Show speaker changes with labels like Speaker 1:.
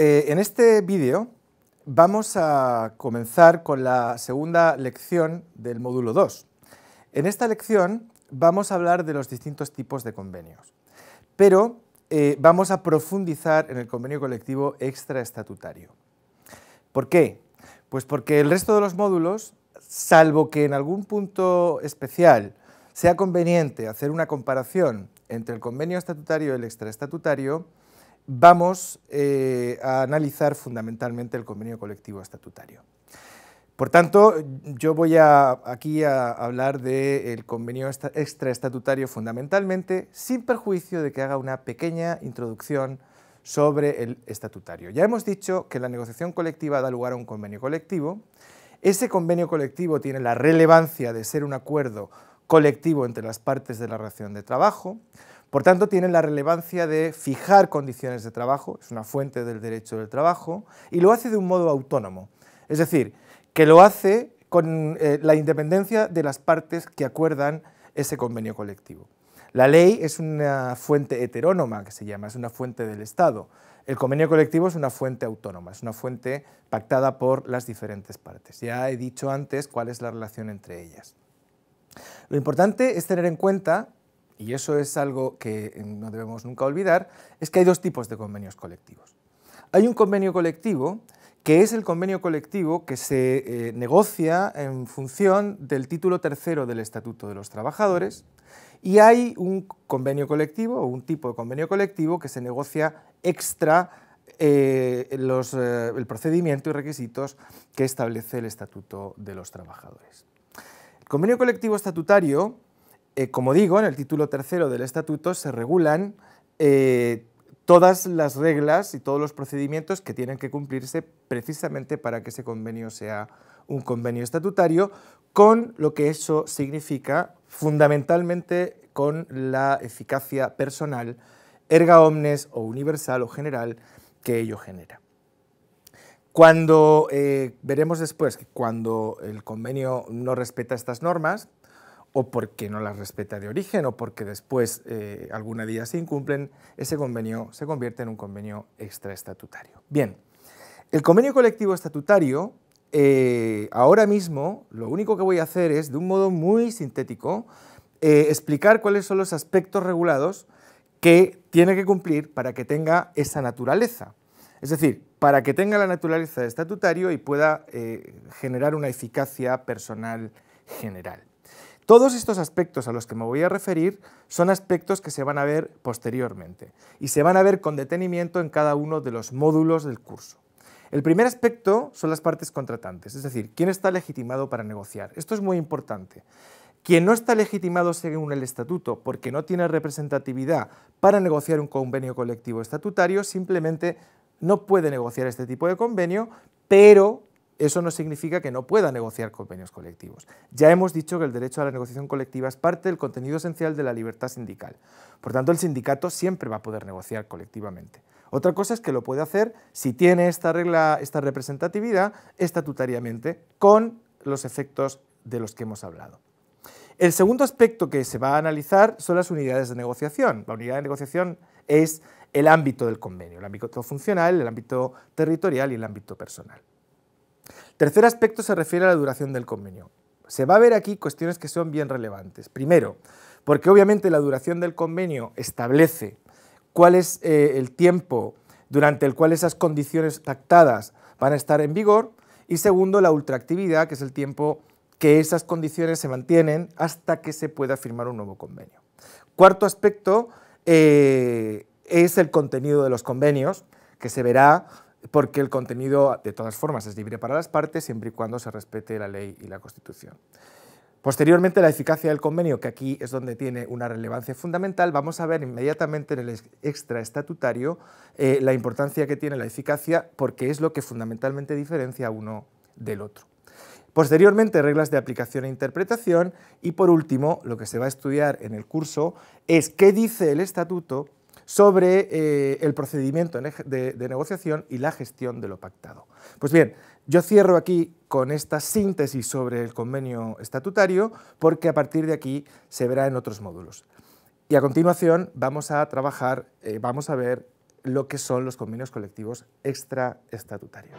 Speaker 1: Eh, en este vídeo vamos a comenzar con la segunda lección del módulo 2. En esta lección vamos a hablar de los distintos tipos de convenios, pero eh, vamos a profundizar en el convenio colectivo extraestatutario. ¿Por qué? Pues porque el resto de los módulos, salvo que en algún punto especial sea conveniente hacer una comparación entre el convenio estatutario y el extraestatutario, vamos eh, a analizar fundamentalmente el convenio colectivo estatutario. Por tanto, yo voy aquí a hablar del convenio extraestatutario fundamentalmente, sin perjuicio de que haga una pequeña introducción sobre el estatutario. Ya hemos dicho que la negociación colectiva da lugar a un convenio colectivo. Ese convenio colectivo tiene la relevancia de ser un acuerdo colectivo entre las partes de la relación de trabajo, por tanto, tienen la relevancia de fijar condiciones de trabajo, es una fuente del derecho del trabajo, y lo hace de un modo autónomo. Es decir, que lo hace con eh, la independencia de las partes que acuerdan ese convenio colectivo. La ley es una fuente heterónoma, que se llama, es una fuente del Estado. El convenio colectivo es una fuente autónoma, es una fuente pactada por las diferentes partes. Ya he dicho antes cuál es la relación entre ellas. Lo importante es tener en cuenta y eso es algo que eh, no debemos nunca olvidar, es que hay dos tipos de convenios colectivos. Hay un convenio colectivo que es el convenio colectivo que se eh, negocia en función del título tercero del Estatuto de los Trabajadores y hay un convenio colectivo o un tipo de convenio colectivo que se negocia extra eh, el procedimiento y requisitos que establece el Estatuto de los Trabajadores. El convenio colectivo estatutario eh, como digo, en el título tercero del estatuto se regulan eh, todas las reglas y todos los procedimientos que tienen que cumplirse precisamente para que ese convenio sea un convenio estatutario, con lo que eso significa fundamentalmente con la eficacia personal, erga omnes o universal o general que ello genera. Cuando eh, veremos después que cuando el convenio no respeta estas normas, o porque no las respeta de origen o porque después eh, alguna día se incumplen, ese convenio se convierte en un convenio extraestatutario. Bien, el convenio colectivo estatutario, eh, ahora mismo lo único que voy a hacer es, de un modo muy sintético, eh, explicar cuáles son los aspectos regulados que tiene que cumplir para que tenga esa naturaleza. Es decir, para que tenga la naturaleza de estatutario y pueda generar una eficacia personal general. Todos estos aspectos a los que me voy a referir son aspectos que se van a ver posteriormente y se van a ver con detenimiento en cada uno de los módulos del curso. El primer aspecto son las partes contratantes, es decir, quién está legitimado para negociar. Esto es muy importante. Quien no está legitimado según el estatuto porque no tiene representatividad para negociar un convenio colectivo estatutario simplemente no puede negociar este tipo de convenio, pero eso no significa que no pueda negociar convenios colectivos. Ya hemos dicho que el derecho a la negociación colectiva es parte del contenido esencial de la libertad sindical. Por tanto, el sindicato siempre va a poder negociar colectivamente. Otra cosa es que lo puede hacer si tiene esta regla, esta representatividad estatutariamente, con los efectos de los que hemos hablado. El segundo aspecto que se va a analizar son las unidades de negociación. La unidad de negociación es el ámbito del convenio, el ámbito funcional, el ámbito territorial y el ámbito personal. Tercer aspecto se refiere a la duración del convenio. Se va a ver aquí cuestiones que son bien relevantes. Primero, porque obviamente la duración del convenio establece cuál es eh, el tiempo durante el cual esas condiciones pactadas van a estar en vigor y segundo, la ultraactividad, que es el tiempo que esas condiciones se mantienen hasta que se pueda firmar un nuevo convenio. Cuarto aspecto eh, es el contenido de los convenios, que se verá porque el contenido, de todas formas, es libre para las partes siempre y cuando se respete la ley y la Constitución. Posteriormente, la eficacia del convenio, que aquí es donde tiene una relevancia fundamental, vamos a ver inmediatamente en el extraestatutario eh, la importancia que tiene la eficacia, porque es lo que fundamentalmente diferencia uno del otro. Posteriormente, reglas de aplicación e interpretación. Y por último, lo que se va a estudiar en el curso es qué dice el estatuto sobre eh, el procedimiento de, negociación y la gestión de lo pactado. Pues bien, yo cierro aquí con esta síntesis sobre el convenio estatutario porque a partir de aquí se verá en otros módulos. Y a continuación vamos a trabajar, eh, vamos a ver lo que son los convenios colectivos extraestatutarios.